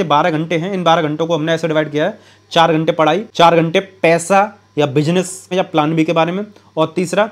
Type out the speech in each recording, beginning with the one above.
ये बारह घंटे हैं इन बारह घंटों को हमने ऐसे डिवाइड किया है चार घंटे पढ़ाई चार घंटे पैसा या बिजनेस या प्लान बी के बारे में और तीसरा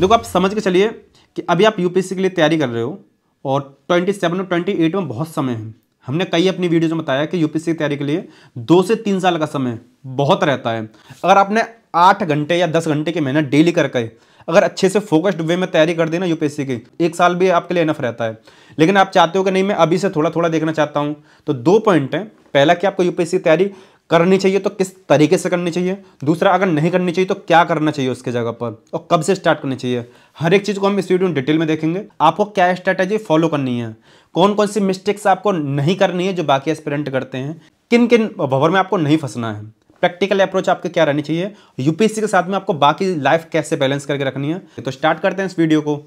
देखो आप समझ के चलिए कि अभी आप यूपीएससी के लिए तैयारी कर रहे हो और 27 और 28 में बहुत समय है हमने कई अपनी वीडियोज में बताया कि यूपीएससी की तैयारी के लिए दो से तीन साल का समय बहुत रहता है अगर आपने आठ घंटे या दस घंटे की मेहनत डेली करके अगर अच्छे से फोकस्ड वे में तैयारी कर देना यूपीएससी की एक साल भी आपके लिए इनफ रहता है लेकिन आप चाहते हो कि नहीं मैं अभी से थोड़ा थोड़ा देखना चाहता हूँ तो दो पॉइंट हैं पहला कि आपको यूपीएससी तैयारी करनी चाहिए तो किस तरीके से करनी चाहिए दूसरा अगर नहीं करनी चाहिए तो क्या करना चाहिए उसके जगह पर और कब से स्टार्ट करनी चाहिए हर एक चीज़ को हम इस वीडियो में डिटेल में देखेंगे आपको क्या स्ट्रैटेजी फॉलो करनी है कौन कौन सी मिस्टेक्स आपको नहीं करनी है जो बाकी एस्पिरेंट करते हैं किन किन भवर में आपको नहीं फंसना है प्रैक्टिकल अप्रोच आपके क्या रहनी चाहिए यूपीएससी के साथ में आपको बाकी लाइफ कैसे बैलेंस करके रखनी है तो स्टार्ट करते हैं इस वीडियो को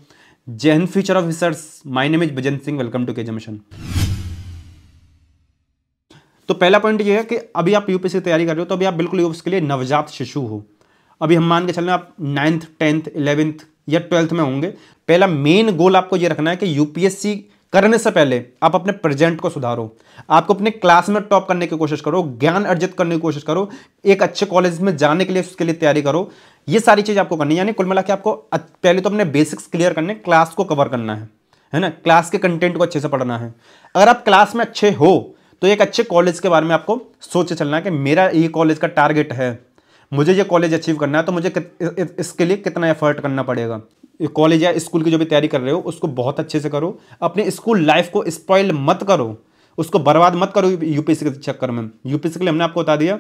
जय हिंद future of research my name is Bajan Singh welcome to के जमशन तो पहला पॉइंट ये है कि अभी आप यूपीएससी तैयारी कर रहे हो तो अभी आप बिल्कुल उसके लिए नवजात शिशु हो अभी हम मान के चल रहे आप नाइन्थ टेंथ इलेवेंथ या ट्वेल्थ में होंगे पहला मेन गोल आपको ये रखना है कि यूपीएससी करने से पहले आप अपने प्रेजेंट को सुधारो आपको अपने क्लास में टॉप करने की कोशिश करो ज्ञान अर्जित करने की कोशिश करो एक अच्छे कॉलेज में जाने के लिए उसके लिए तैयारी करो ये सारी चीज़ आपको करनी है यानी कुल मिला के आपको पहले तो अपने बेसिक्स क्लियर करने क्लास को कवर करना है है ना क्लास के कंटेंट को अच्छे से पढ़ना है अगर आप क्लास में अच्छे हो तो एक अच्छे कॉलेज के बारे में आपको सोच चलना है कि मेरा ये कॉलेज का टारगेट है मुझे ये कॉलेज अचीव करना है तो मुझे इसके लिए कितना एफर्ट करना पड़ेगा कॉलेज या स्कूल की जो भी तैयारी कर रहे हो उसको बहुत अच्छे से करो अपने स्कूल लाइफ को स्पॉइल मत करो उसको बर्बाद मत करो यूपीएससी के चक्कर में यूपीएससी के लिए हमने आपको बता दिया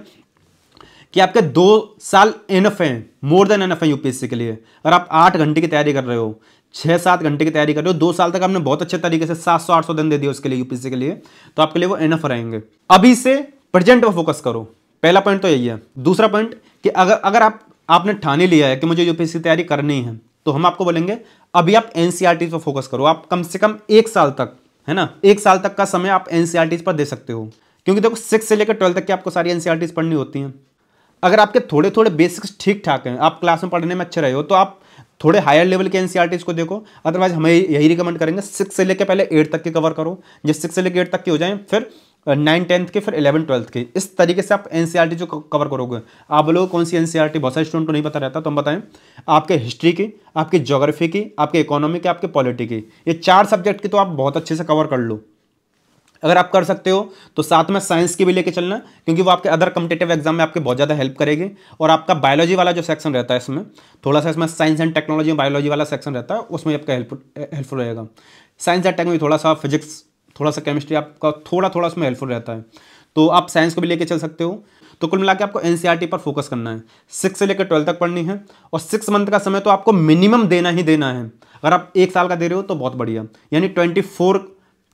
कि आपके दो साल एनफ हैं मोर देन एनफ है यूपीएससी के लिए अगर आप आठ घंटे की तैयारी कर रहे हो छः सात घंटे की तैयारी कर रहे हो दो साल तक आपने बहुत अच्छे तरीके से सात सौ आठ सौ दिन दे दिए उसके लिए यूपीएससी के लिए तो आपके लिए वो एनफ रहेंगे अभी से प्रेजेंट पर फोकस करो पहला पॉइंट तो यही है दूसरा पॉइंट कि अगर अगर आप आपने ठाने लिया है कि मुझे यूपीएससी की तैयारी करनी है तो हम आपको बोलेंगे अभी आप एनसीआरटी e पर फोकस करो आप कम से कम एक साल तक है ना एक साल तक का समय आप एनसीआरटी e पर दे सकते हो क्योंकि देखो सिक्स से लेकर ट्वेल्थ तक की आपको सारी एनसीआरटी e पढ़नी होती हैं अगर आपके थोड़े थोड़े बेसिक्स ठीक ठाक हैं आप क्लास में पढ़ने में अच्छे रहे हो तो आप थोड़े हायर लेवल के एनसीआरटीज को देखो अदरवाइज हमें यही रिकमेंड करेंगे सिक्स से लेकर पहले एट तक के कवर करो जिस सिक्स से लेकर एट तक के हो जाए फिर नाइन टेंथ के फिर इलेवन ट्वेल्थ के इस तरीके से आप एनसीईआरटी e जो कवर करोगे आप लोग कौन सी एनसीईआरटी e बहुत सारे स्टूडेंट को नहीं पता रहता तो हम बताएं आपके हिस्ट्री की आपकी ज्योग्राफी की आपके इकोनॉमी की आपके पॉलिटी की ये चार सब्जेक्ट की तो आप बहुत अच्छे से कवर कर लो अगर आप कर सकते हो तो साथ में साइंस की भी लेके चलना क्योंकि वो आपके अदर कम्पिटेटिव एग्जाम में आपके बहुत ज़्यादा हेल्प करेगी और आपका बायोलॉजी वाला जो सेक्शन रहता है इसमें थोड़ा सा इसमें साइंस एंड टेक्नोलॉजी बायोलॉजी वाला सेक्शन रहता है उसमें आपका हेल्प हेल्पफुल रहेगा साइंस एंड टेक्नोलॉजी थोड़ा सा फिजिक्स थोड़ा सा केमिस्ट्री आपका थोड़ा थोड़ा उसमें हेल्पफुल रहता है तो आप साइंस को भी लेके चल सकते हो तो कुल मिला आपको एन e पर फोकस करना है सिक्स से लेकर ट्वेल्थ तक पढ़नी है और सिक्स मंथ का समय तो आपको मिनिमम देना ही देना है अगर आप एक साल का दे रहे हो तो बहुत बढ़िया यानी ट्वेंटी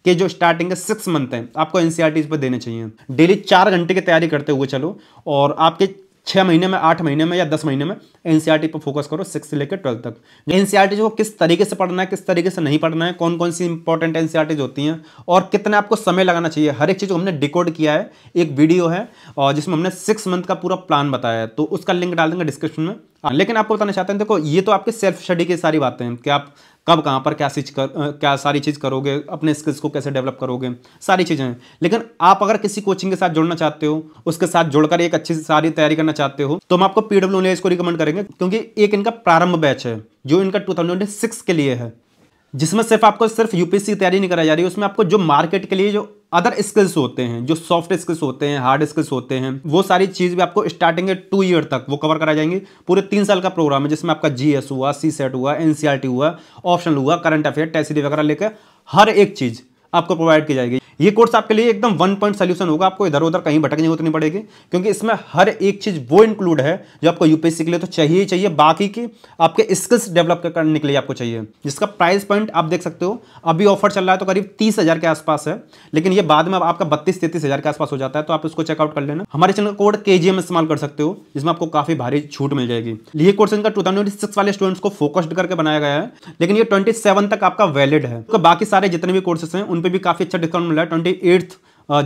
के जो स्टार्टिंग है सिक्स मंथ है आपको एन e पर देने चाहिए डेली चार घंटे की तैयारी करते हुए चलो और आपके छः महीने में आठ महीने में या दस महीने में एनसीईआरटी e पर फोकस करो सिक्स से लेकर ट्वेल्थ तक एनसीईआरटी को e किस तरीके से पढ़ना है किस तरीके से नहीं पढ़ना है कौन कौन सी इंपॉर्टेंट एनसीईआरटीज e होती हैं और कितना आपको समय लगाना चाहिए हर एक चीज़ को हमने डिकोड किया है एक वीडियो है और जिसमें हमने सिक्स मंथ का पूरा प्लान बताया है तो उसका लिंक डाल देंगे डिस्क्रिप्शन में हाँ, लेकिन आपको बताना चाहते हैं देखो ये तो आपके सेल्फ स्टडी की सारी बातें हैं कि आप कब कहाँ पर क्या चीज कर क्या सारी चीज़ करोगे अपने स्किल्स को कैसे डेवलप करोगे सारी चीज़ें हैं लेकिन आप अगर किसी कोचिंग के साथ जुड़ना चाहते हो उसके साथ जुड़कर एक अच्छी सारी तैयारी करना चाहते हो तो हम आपको पी डब्ल्यू को रिकमेंड करेंगे क्योंकि एक इनका प्रारंभ बैच है जो इनका टू के लिए है जिसमें सिर्फ आपको सिर्फ यूपीएससी की तैयारी नहीं कराई जा रही है उसमें आपको जो मार्केट के लिए जो अदर स्किल्स होते हैं जो सॉफ्ट स्किल्स होते हैं हार्ड स्किल्स होते हैं वो सारी चीज़ भी आपको स्टार्टिंग टू ईयर तक वो कवर करा जाएंगे पूरे तीन साल का प्रोग्राम है जिसमें आपका जीएस हुआ सी सेट हुआ एनसीआरटी e हुआ ऑप्शनल हुआ करंट अफेयर टेस्ट वगैरह लेकर हर एक चीज़ आपको प्रोवाइड की जाएगी ये कोर्स आपके लिए एकदम वन पॉइंट सोल्यूशन होगा आपको इधर उधर कहीं भटकने होती नहीं पड़ेगी क्योंकि इसमें हर एक चीज़ वो इंक्लूड है जो आपको यूपीएससी के लिए तो चाहिए ही चाहिए बाकी की आपके स्किल्स डेवलप करने के लिए आपको चाहिए जिसका प्राइस पॉइंट आप देख सकते हो अभी ऑफर चल रहा है तो करीब तीस के आसपास है लेकिन ये बाद में आपका बत्तीस तैतीस के आसपास हो जाता है तो आप इसको चेकआउट कर लेना हमारे चैनल कोड के इस्तेमाल कर सकते हो जिसमें आपको काफ़ी भारी छूट मिल जाएगी ये कोर्स इनका टू वाले स्टूडेंट्स को फोकस्ड करके बनाया गया है लेकिन ये ट्वेंटी तक आपका वैलिड है तो बाकी सारे जितने भी कोर्सेस हैं उन पे भी काफ़ी अच्छा डिस्काउंट मिला है ट्वेंटी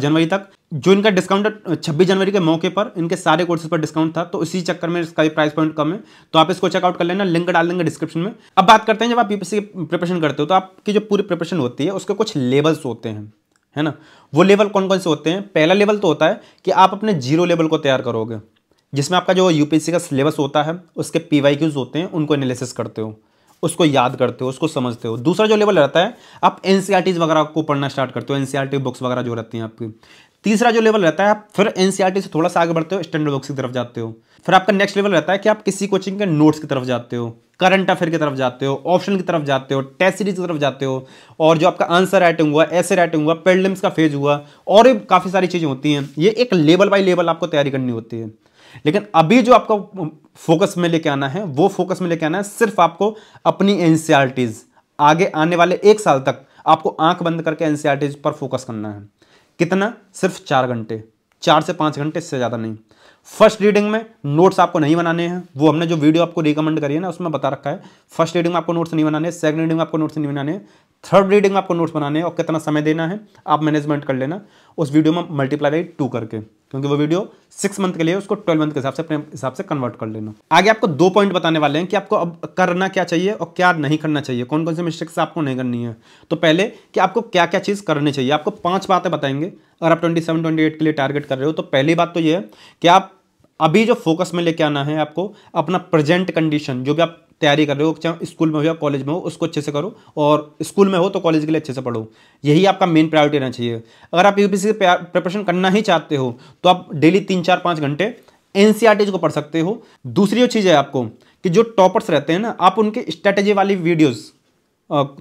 जनवरी तक जो इनका डिस्काउंट है 26 जनवरी के मौके पर इनके सारे कोर्सेज पर डिस्काउंट था तो इसी चक्कर में इसका भी प्राइस पॉइंट कम है तो आप इसको चेकआउट कर लेना लिंक डाल देंगे डिस्क्रिप्शन में अब बात करते हैं जब आप पीपीसी प्रिपरेशन करते हो तो आपकी जो पूरी प्रिपरेशन होती है उसके कुछ लेवल्स होते हैं है ना वो लेवल कौन कौन से होते हैं पहला लेवल तो होता है कि आप अपने जीरो लेवल को तैयार करोगे जिसमें आपका जो यूपीएससी का सिलेबस होता है उसके पी होते हैं उनको एनालिसिस करते हो उसको याद करते हो उसको समझते हो दूसरा जो लेवल रहता है आप एन e वगैरह को पढ़ना स्टार्ट करते हो एन बुक्स e वगैरह जो रहती हैं आपकी तीसरा जो लेवल रहता है आप फिर एन e से थोड़ा सा आगे बढ़ते हो स्टैंडर्ड बुक्स की तरफ जाते हो फिर आपका नेक्स्ट लेवल रहता है कि आप किसी कोचिंग के नोट्स की तरफ जाते हो करंट अफेयर की तरफ जाते हो ऑप्शन की तरफ जाते हो टेस्ट सीरीज की तरफ जाते हो और जो आपका आंसर राइटिंग हुआ ऐसे राइटिंग हुआ पेडलिम्स का फेज हुआ और भी काफ़ी सारी चीज़ें होती हैं ये एक लेवल बाई लेवल आपको तैयारी करनी होती है लेकिन अभी जो आपको फोकस में लेके आना है वो फोकस में लेके आना है सिर्फ आपको अपनी एनसीआरटीज आगे आने वाले एक साल तक आपको आंख बंद करके एनसीआरटीज पर फोकस करना है कितना सिर्फ चार घंटे चार से पांच घंटे इससे ज़्यादा नहीं फर्स्ट रीडिंग में नोट्स आपको नहीं बनाने हैं वो हमने जो वीडियो आपको रिकमेंड करी है ना उसमें बता रखा है फर्स्ट रीडिंग में आपको नोट्स नहीं बनाने सेकंड रीडिंग में आपको नोट्स नहीं बनाने थर्ड रीडिंग में आपको नोट्स बनाने हैं और कितना समय देना है आप मैनेजमेंट कर लेना उस वीडियो में मल्टीप्लाई बाई टू करके क्योंकि वो वीडियो सिक्स मंथ के लिए उसको ट्वेल्व मंथ के हिसाब से अपने हिसाब से कन्वर्ट कर लेना आगे आपको दो पॉइंट बताने वाले हैं कि आपको अब करना क्या चाहिए और क्या नहीं करना चाहिए कौन कौन से मिस्टेक्स आपको नहीं करनी है तो पहले कि आपको क्या क्या चीज़ करनी चाहिए आपको पांच बातें बताएंगे अगर आप ट्वेंटी सेवन ट्वेंटी एट के लिए टारगेट कर रहे हो तो पहली बात तो ये है कि आप अभी जो फोकस में लेके आना है आपको अपना प्रेजेंट कंडीशन जो भी आप तैयारी कर रहे हो चाहे स्कूल में हो या कॉलेज में हो उसको अच्छे से करो और स्कूल में हो तो कॉलेज के लिए अच्छे से पढ़ो यही आपका मेन प्रायोरिटी रहना चाहिए अगर आप यू से प्रिपरेशन करना ही चाहते हो तो आप डेली तीन चार पाँच घंटे एन e को पढ़ सकते हो दूसरी चीज़ है आपको कि जो टॉपर्स रहते हैं ना आप उनके स्ट्रैटेजी वाली वीडियोज़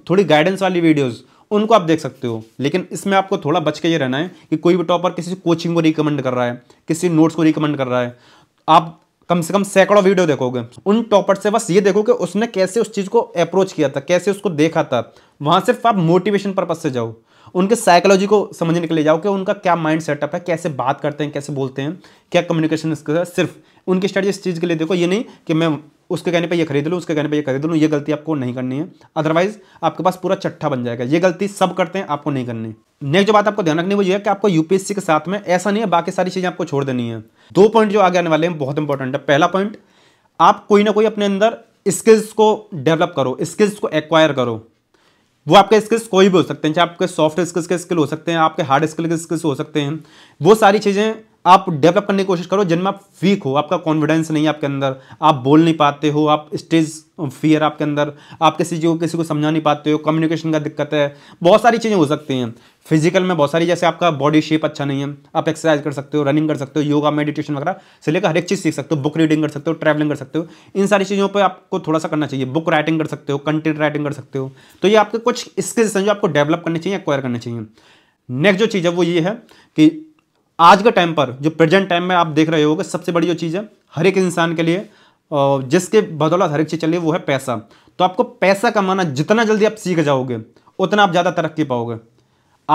थोड़ी गाइडेंस वाली वीडियोज़ उनको आप देख सकते हो लेकिन इसमें आपको थोड़ा बच के ये रहना है कि कोई भी टॉपर किसी कोचिंग को रिकमेंड कर रहा है किसी नोट्स को रिकमेंड कर रहा है आप कम से कम सैकड़ों वीडियो देखोगे उन टॉपर से बस ये देखो कि उसने कैसे उस चीज़ को अप्रोच किया था कैसे उसको देखा था वहाँ सिर्फ आप मोटिवेशन पर्पज से जाओ उनके साइकोलॉजी को समझने के लिए जाओ कि उनका क्या माइंड सेटअप है कैसे बात करते हैं कैसे बोलते हैं क्या कम्युनिकेशन है सिर्फ उनकी स्टडी इस चीज़ के लिए देखो ये नहीं कि मैं उसके कहने पे ये खरीद लूँ उसके कहने पे ये खरीद लूँ ये गलती आपको नहीं करनी है अदरवाइज आपके पास पूरा चट्ठा बन जाएगा ये गलती सब करते हैं आपको नहीं करनी नेक्स्ट जो बात आपको ध्यान रखनी वो ये है कि आपको यूपीएससी के साथ में ऐसा नहीं है बाकी सारी चीज़ें आपको छोड़ देनी है दो पॉइंट जो आगे आने वाले हैं बहुत इंपॉर्टेंट है पहला पॉइंट आप कोई ना कोई अपने अंदर स्किल्स को डेवलप करो स्किल्स को एक्वायर करो वो आपके स्किल्स कोई भी हो सकते हैं चाहे आपके सॉफ्ट स्किल्स के स्किल हो सकते हैं आपके हार्ड स्किल के स्किल्स हो सकते हैं वो सारी चीज़ें आप डेवलप करने की कोशिश करो जिनमें आप वीक हो आपका कॉन्फिडेंस नहीं है आपके अंदर आप बोल नहीं पाते हो आप स्टेज फियर आपके अंदर आप किसी को किसी को समझा नहीं पाते हो कम्युनिकेशन का दिक्कत है बहुत सारी चीज़ें हो सकती हैं फिजिकल में बहुत सारी जैसे आपका बॉडी शेप अच्छा नहीं है आप एक्सरसाइज कर सकते हो रनिंग कर सकते हो योगा मेडिटेशन वगैरह से लेकर हर एक चीज़ सीख सकते हो बुक रीडिंग कर सकते हो ट्रैवलिंग कर सकते हो इन सारी चीज़ों पर आपको थोड़ा सा करना चाहिए बुक राइटिंग कर सकते हो कंटेंट राइटिंग कर सकते हो तो ये आपके कुछ स्किल्स हैं जो आपको डेवलप करने चाहिए एक्वायर करने चाहिए नेक्स्ट जो चीज़ है वो ये है कि आज के टाइम पर जो प्रेजेंट टाइम में आप देख रहे हो सबसे बड़ी जो चीज़ है हर एक इंसान के लिए जिसके बदौलत हर एक चीज़ चल रही है वो है पैसा तो आपको पैसा कमाना जितना जल्दी आप सीख जाओगे उतना आप ज़्यादा तरक्की पाओगे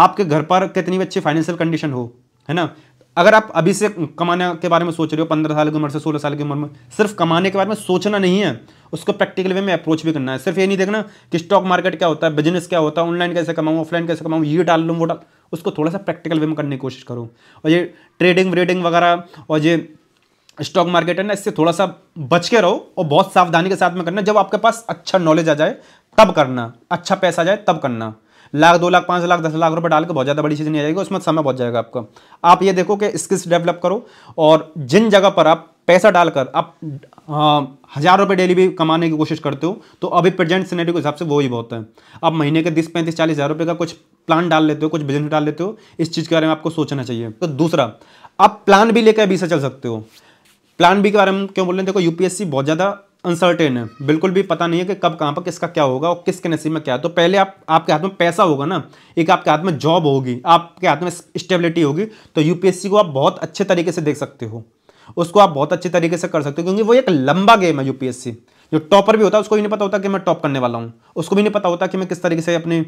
आपके घर पर कितनी अच्छी फाइनेंशियल कंडीशन हो है ना अगर आप अभी से कमाने के बारे में सोच रहे हो पंद्रह साल की उम्र से सोलह साल की उम्र में सिर्फ कमाने के बारे में सोचना नहीं है उसको प्रैक्टिकल वे में अप्रोच भी करना है सिर्फ ये नहीं देखना कि स्टॉक मार्केट क्या होता है बिजनेस क्या होता है ऑनलाइन कैसे कमाऊँ ऑफलाइन कैसे कमाऊँ ये डाल लूँ वो डाल उसको थोड़ा सा प्रैक्टिकल वे में करने की कोशिश करो और ये ट्रेडिंग व्रेडिंग वगैरह और ये स्टॉक मार्केट है ना इससे थोड़ा सा बच के रहो और बहुत सावधानी के साथ में करना जब आपके पास अच्छा नॉलेज आ जाए तब करना अच्छा पैसा आ जाए तब करना लाख दो लाख पाँच लाख दस लाख रुपये डाल के बहुत ज़्यादा बड़ी चीज़ नहीं आ जाएगी उसमें समय बहुत जाएगा आपका आप ये देखो कि स्किल्स डेवलप करो और जिन जगह पर आप पैसा डालकर आप हज़ार रुपये डेली भी कमाने की कोशिश करते हो तो अभी प्रेजेंट सिनेरियो के हिसाब से वो ही बहुत है आप महीने के बीस पैंतीस चालीस हज़ार रुपये का कुछ प्लान डाल लेते हो कुछ बिजनेस डाल लेते हो इस चीज़ के बारे में आपको सोचना चाहिए तो दूसरा आप प्लान भी लेकर अभी से चल सकते हो प्लान बी के बारे में क्यों बोल रहे हैं देखो यूपीएससी बहुत ज़्यादा अनसर्टेन है बिल्कुल भी पता नहीं है कि कब कहाँ पर किसका क्या होगा और किसके नसीब में क्या है तो पहले आप आपके हाथ में पैसा होगा ना एक आपके हाथ में जॉब होगी आपके हाथ में स्टेबिलिटी होगी तो यूपीएससी को आप बहुत अच्छे तरीके से देख सकते हो उसको आप बहुत अच्छे तरीके से कर सकते हो क्योंकि वो एक लंबा गेम है यूपीएससी जो टॉपर भी होता है उसको भी नहीं पता होता कि मैं टॉप करने वाला हूँ उसको भी नहीं पता होता कि मैं किस तरीके से अपनी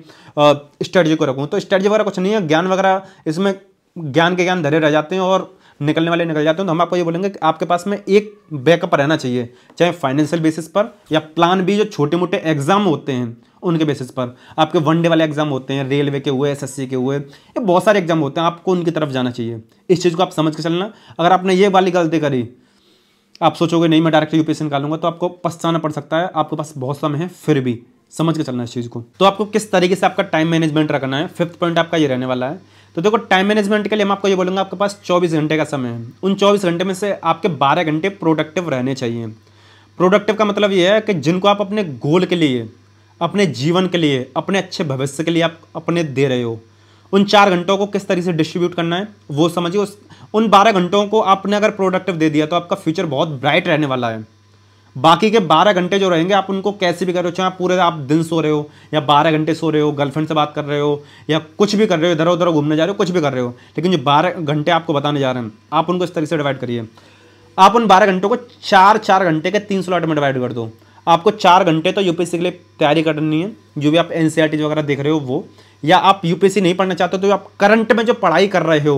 स्ट्रेटजी को रखूँ तो स्ट्रेटजी वगैरह कुछ नहीं है ज्ञान वगैरह इसमें ज्ञान के ज्ञान धरे रह जाते हैं और निकलने वाले निकल जाते हैं तो हम आपको ये बोलेंगे कि आपके पास में एक बैकअप रहना चाहिए चाहे फाइनेंशियल बेसिस पर या प्लान भी जो छोटे मोटे एग्जाम होते हैं उनके बेसिस पर आपके वनडे वाले एग्जाम होते हैं रेलवे के हुए एसएससी के हुए ये बहुत सारे एग्जाम होते हैं आपको उनकी तरफ जाना चाहिए इस चीज़ को आप समझ के चलना अगर आपने ये वाली गलती करी आप सोचोगे नहीं मैं डायरेक्ट यूपीएससी निकालूंगा तो आपको पछताना पड़ सकता है आपके पास बहुत समय है फिर भी समझ के चलना इस चीज़ को तो आपको किस तरीके से आपका टाइम मैनेजमेंट रखना है फिफ्थ पॉइंट आपका ये रहने वाला है तो देखो टाइम मैनेजमेंट के लिए मैं आपको ये बोलूँगा आपके पास चौबीस घंटे का समय है उन चौबीस घंटे में से आपके बारह घंटे प्रोडक्टिव रहने चाहिए प्रोडक्टिव का मतलब ये है कि जिनको आप अपने गोल के लिए अपने जीवन के लिए अपने अच्छे भविष्य के लिए आप अपने दे रहे हो उन चार घंटों को किस तरीके से डिस्ट्रीब्यूट करना है वो समझिए उस उन बारह घंटों को आपने अगर प्रोडक्टिव दे दिया तो आपका फ्यूचर बहुत ब्राइट रहने वाला है बाकी के बारह घंटे जो रहेंगे आप उनको कैसे भी कर रहे हो चाहे पूरे आप दिन सो रहे हो या बारह घंटे सो रहे हो गर्लफ्रेंड से बात कर रहे हो या कुछ भी कर रहे हो इधर उधर घूमने जा रहे हो कुछ भी कर रहे हो लेकिन जो बारह घंटे आपको बताने जा रहे हैं आप उनको इस तरीके से डिवाइड करिए आप उन बारह घंटों को चार चार घंटे के तीन स्लॉट में डिवाइड कर दो आपको चार घंटे तो यू के लिए तैयारी करनी है जो भी आप एन e वगैरह देख रहे हो वो या आप यू नहीं पढ़ना चाहते तो आप करंट में जो पढ़ाई कर रहे हो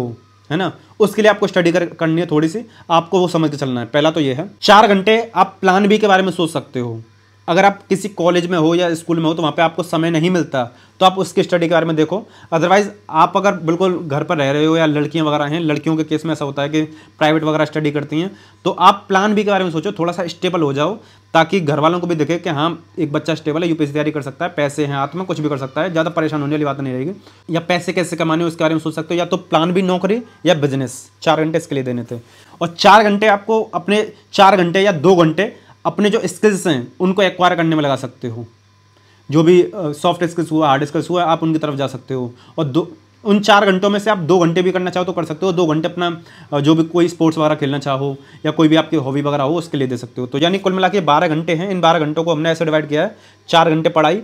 है ना उसके लिए आपको स्टडी कर, करनी है थोड़ी सी आपको वो समझ के चलना है पहला तो ये है चार घंटे आप प्लान बी के बारे में सोच सकते हो अगर आप किसी कॉलेज में हो या स्कूल में हो तो वहाँ पे आपको समय नहीं मिलता तो आप उसकी स्टडी के बारे में देखो अदरवाइज़ आप अगर बिल्कुल घर पर रह रहे हो या लड़कियाँ वगैरह हैं लड़कियों के केस में ऐसा होता है कि प्राइवेट वगैरह स्टडी करती हैं तो आप प्लान बी के बारे में सोचो थोड़ा सा स्टेबल हो जाओ ताकि घर वालों को भी देखे कि हाँ एक बच्चा स्टेबल है यूपीएससी तैयारी कर सकता है पैसे हैं हाथ में कुछ भी कर सकता है ज़्यादा परेशान होने वाली बात नहीं रहेगी या पैसे कैसे कमाने उसके बारे में सोच सकते हो या तो प्लान भी नौकरी या बिजनेस चार घंटे इसके लिए देने थे और चार घंटे आपको अपने चार घंटे या दो घंटे अपने जो स्किल्स हैं उनको एक्वायर करने में लगा सकते हो जो भी सॉफ्ट स्किल्स हुआ हार्ड स्किल्स हुआ आप उनकी तरफ जा सकते हो और दो उन चार घंटों में से आप दो घंटे भी करना चाहो तो कर सकते हो दो घंटे अपना जो भी कोई स्पोर्ट्स वगैरह खेलना चाहो या कोई भी आपकी हॉबी वगैरह हो उसके लिए दे सकते हो तो यानी कुल मिला के बारह घंटे हैं इन बारह घंटों को हमने ऐसे डिवाइड किया है चार घंटे पढ़ाई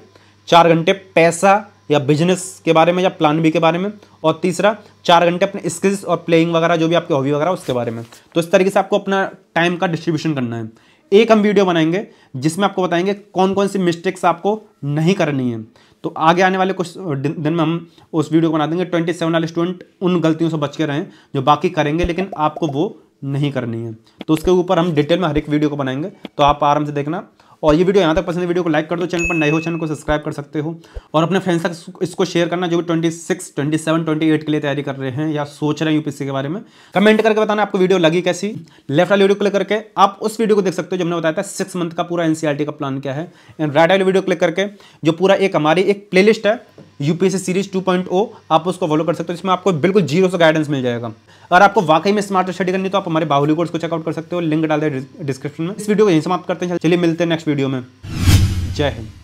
चार घंटे पैसा या बिजनेस के बारे में या प्लान बी के बारे में और तीसरा चार घंटे अपने स्किल्स और प्लेइंग वगैरह जो भी आपकी हॉबी वगैरह उसके बारे में तो इस तरीके से आपको अपना टाइम का डिस्ट्रीब्यूशन करना है एक हम वीडियो बनाएंगे जिसमें आपको बताएंगे कौन कौन सी मिस्टेक्स आपको नहीं करनी है तो आगे आने वाले कुछ दिन में हम उस वीडियो को बना देंगे ट्वेंटी सेवन वाले स्टूडेंट उन गलतियों से बच के रहें जो बाकी करेंगे लेकिन आपको वो नहीं करनी है तो उसके ऊपर हम डिटेल में हर एक वीडियो को बनाएंगे तो आप आराम से देखना और ये वीडियो यहाँ तक पसंद है वीडियो को लाइक कर दो चैनल पर नए हो चैनल को सब्सक्राइब कर सकते हो और अपने फ्रेंड्स तक इसको शेयर करना जो भी twenty six twenty seven twenty eight के लिए तैयारी कर रहे हैं या सोच रहे हैं यूपीएससी के बारे में कमेंट करके बताना आपको वीडियो लगी कैसी लेफ्ट वाली वीडियो क्लिक करके आप उस वीडियो को देख सकते हो जो हमने बताया था सिक्स मंथ का पूरा एनसीआरटी e का प्लान क्या है एंड राइट वाली वीडियो क्लिक करके जो पूरा एक हमारी एक प्लेलिस्ट है यूपीएससी सीरीज 2.0 आप उसको फॉलो कर सकते हो जिसमें आपको बिल्कुल जीरो से गाइडेंस मिल जाएगा अगर आपको वाकई में स्मार्ट स्टडी करनी तो आप हमारे बाहुली कोर्स को चेकआउट कर सकते हो लिंक डाल दे डिस्क्रिप्शन में इस वीडियो को यहीं समाप्त करते हैं चलिए मिलते हैं नेक्स्ट वीडियो में जय हिंद